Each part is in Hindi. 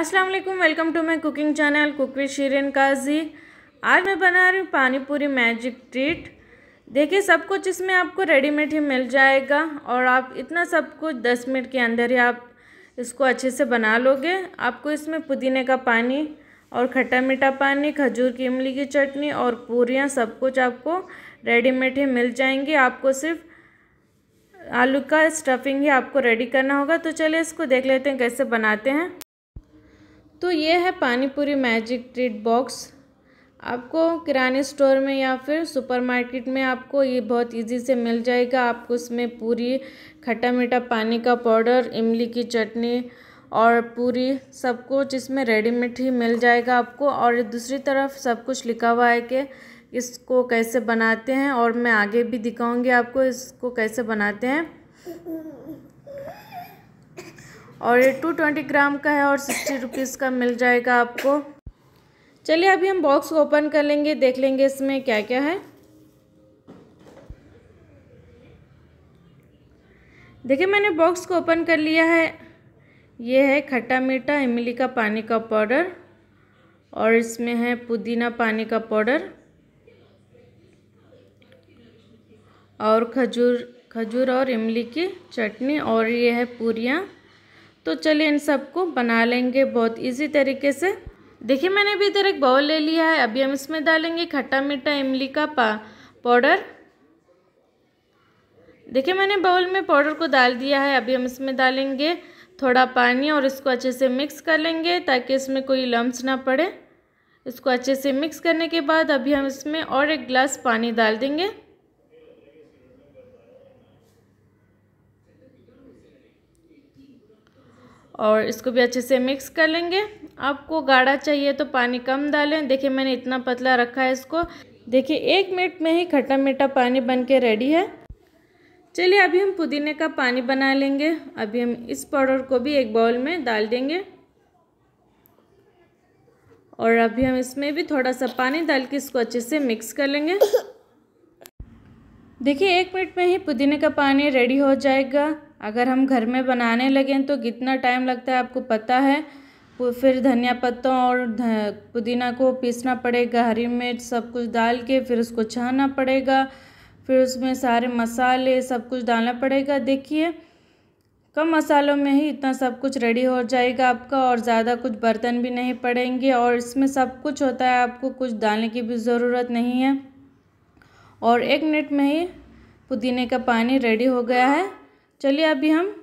अस्सलाम वालेकुम welcome to my cooking channel cook with Shireen Kazi आज मैं बना रही हूँ पानी पूरी मैजिक ट्रीट देखिए सब कुछ इसमें आपको रेडीमेड ही मिल जाएगा और आप इतना सब कुछ दस मिनट के अंदर ही आप इसको अच्छे से बना लोगे आपको इसमें पुदीने का पानी और खट्टा मीठा पानी खजूर की इमली की चटनी और पूरियाँ सब कुछ आपको रेडीमेड ही मिल जाएंगी आपको सिर्फ आलू का स्टफिंग ही आपको रेडी करना होगा तो चलिए इसको देख लेते हैं कैसे बनाते हैं तो ये है पानीपुरी मैजिक ट्रीट बॉक्स आपको किराने स्टोर में या फिर सुपरमार्केट में आपको ये बहुत इजी से मिल जाएगा आपको उसमें पूरी खट्टा मीठा पानी का पाउडर इमली की चटनी और पूरी सब कुछ इसमें रेडीमेड ही मिल जाएगा आपको और दूसरी तरफ सब कुछ लिखा हुआ है कि इसको कैसे बनाते हैं और मैं आगे भी दिखाऊंगी आपको इसको कैसे बनाते हैं और ये टू ट्वेंटी ग्राम का है और सिक्सटी रुपीज़ का मिल जाएगा आपको चलिए अभी हम बॉक्स को ओपन कर लेंगे देख लेंगे इसमें क्या क्या है देखिए मैंने बॉक्स को ओपन कर लिया है ये है खट्टा मीठा इमली का पानी का पाउडर और इसमें है पुदीना पानी का पाउडर और खजूर खजूर और इमली की चटनी और ये है पूरियाँ तो चलिए इन सबको बना लेंगे बहुत इजी तरीके से देखिए मैंने अभी इधर एक बाउल ले लिया है अभी हम इसमें डालेंगे खट्टा मीठा इमली का पा पाउडर देखिए मैंने बाउल में पाउडर को डाल दिया है अभी हम इसमें डालेंगे थोड़ा पानी और इसको अच्छे से मिक्स कर लेंगे ताकि इसमें कोई लम्ब ना पड़े इसको अच्छे से मिक्स करने के बाद अभी हम इसमें और एक गिलास पानी डाल देंगे और इसको भी अच्छे से मिक्स कर लेंगे आपको गाढ़ा चाहिए तो पानी कम डालें देखिए मैंने इतना पतला रखा है इसको देखिए एक मिनट में ही खट्टा मीठा पानी बन के रेडी है चलिए अभी हम पुदीने का पानी बना लेंगे अभी हम इस पाउडर को भी एक बाउल में डाल देंगे और अभी हम इसमें भी थोड़ा सा पानी डाल के इसको अच्छे से मिक्स कर लेंगे देखिए एक मिनट में ही पुदीने का पानी रेडी हो जाएगा अगर हम घर में बनाने लगें तो कितना टाइम लगता है आपको पता है फिर धनिया पत्तों और पुदीना को पीसना पड़ेगा हरी मिर्च सब कुछ डाल के फिर उसको छाना पड़ेगा फिर उसमें सारे मसाले सब कुछ डालना पड़ेगा देखिए कम मसालों में ही इतना सब कुछ रेडी हो जाएगा आपका और ज़्यादा कुछ बर्तन भी नहीं पड़ेंगे और इसमें सब कुछ होता है आपको कुछ डालने की भी ज़रूरत नहीं है और एक मिनट में ही पुदीने का पानी रेडी हो गया है चलिए अभी हम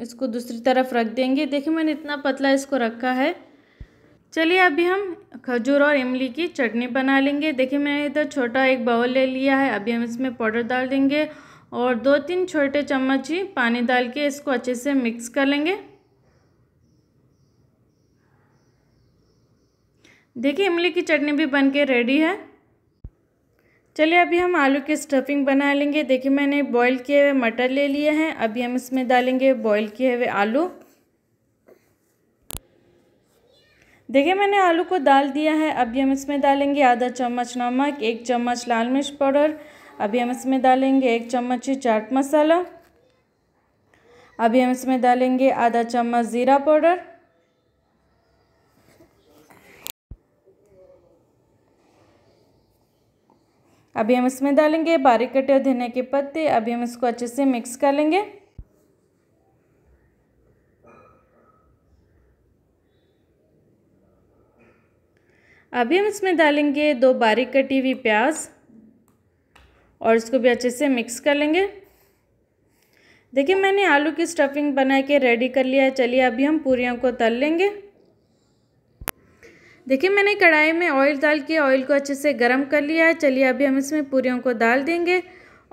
इसको दूसरी तरफ रख देंगे देखिए मैंने इतना पतला इसको रखा है चलिए अभी हम खजूर और इमली की चटनी बना लेंगे देखिए मैंने इधर छोटा एक बाउल ले लिया है अभी हम इसमें पाउडर डाल देंगे और दो तीन छोटे चम्मच ही पानी डाल के इसको अच्छे से मिक्स कर लेंगे देखिए इमली की चटनी भी बन के रेडी है चलिए अभी हम आलू की स्टफिंग बना लेंगे देखिए मैंने बॉईल किए हुए मटर ले लिए हैं अभी हम इसमें डालेंगे बॉईल किए हुए आलू देखिए मैंने आलू को डाल दिया है अभी हम इसमें डालेंगे आधा चम्मच नमक एक चम्मच लाल मिर्च पाउडर अभी हम इसमें डालेंगे एक चम्मच चाट मसाला अभी हम इसमें डालेंगे आधा चम्मच ज़ीरा पाउडर अभी हम इसमें डालेंगे बारीक कटे हुए धनिया के पत्ते अभी हम इसको अच्छे से मिक्स कर लेंगे अभी हम इसमें डालेंगे दो बारीक कटी हुई प्याज और इसको भी अच्छे से मिक्स कर लेंगे देखिए मैंने आलू की स्टफिंग बना के रेडी कर लिया है चलिए अभी हम पूरियों को तल लेंगे देखिए मैंने कढ़ाई में ऑयल डाल के ऑयल को अच्छे से गर्म कर लिया है चलिए अभी हम इसमें पूरियों को डाल देंगे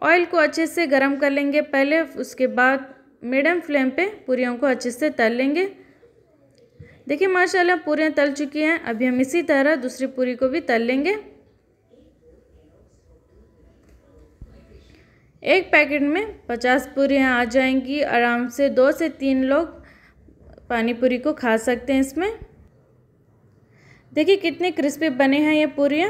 ऑयल को अच्छे से गर्म कर लेंगे पहले उसके बाद मीडियम फ्लेम पे पूरियों को अच्छे से तल लेंगे देखिए माशाल्लाह पूरियाँ तल चुकी हैं अभी हम इसी तरह दूसरी पूरी को भी तल लेंगे एक पैकेट में पचास पूरियाँ आ जाएंगी आराम से दो से तीन लोग पानी पूरी को खा सकते हैं इसमें देखिए कितने क्रिस्पी बने हैं ये पूरियाँ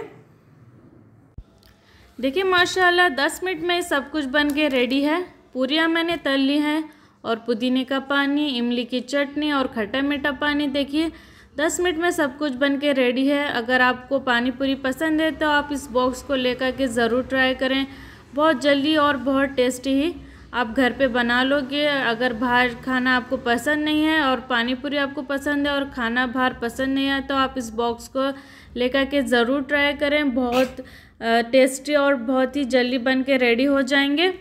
देखिए माशाल्लाह दस मिनट में सब कुछ बन के रेडी है पूरियाँ मैंने तल ली हैं और पुदीने का पानी इमली की चटनी और खट्टा मीठा पानी देखिए दस मिनट में सब कुछ बन के रेडी है अगर आपको पानी पूरी पसंद है तो आप इस बॉक्स को लेकर के ज़रूर ट्राई करें बहुत जल्दी और बहुत टेस्टी ही आप घर पे बना लोगे अगर बाहर खाना आपको पसंद नहीं है और पानी पूरी आपको पसंद है और खाना बाहर पसंद नहीं है तो आप इस बॉक्स को लेकर के ज़रूर ट्राई करें बहुत टेस्टी और बहुत ही जल्दी बन के रेडी हो जाएंगे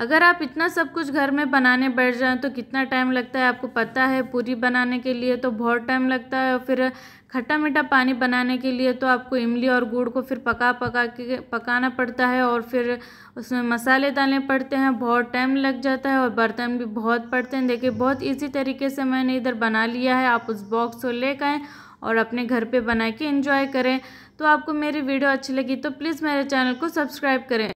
अगर आप इतना सब कुछ घर में बनाने बैठ जाएँ तो कितना टाइम लगता है आपको पता है पूरी बनाने के लिए तो बहुत टाइम लगता है और फिर खट्टा मीठा पानी बनाने के लिए तो आपको इमली और गुड़ को फिर पका पका के पकाना पड़ता है और फिर उसमें मसाले डालने पड़ते हैं बहुत टाइम लग जाता है और बर्तन भी बहुत पड़ते हैं देखिए बहुत इजी तरीके से मैंने इधर बना लिया है आप उस बॉक्स को ले आएँ और अपने घर पे बना के इन्जॉय करें तो आपको मेरी वीडियो अच्छी लगी तो प्लीज़ मेरे चैनल को सब्सक्राइब करें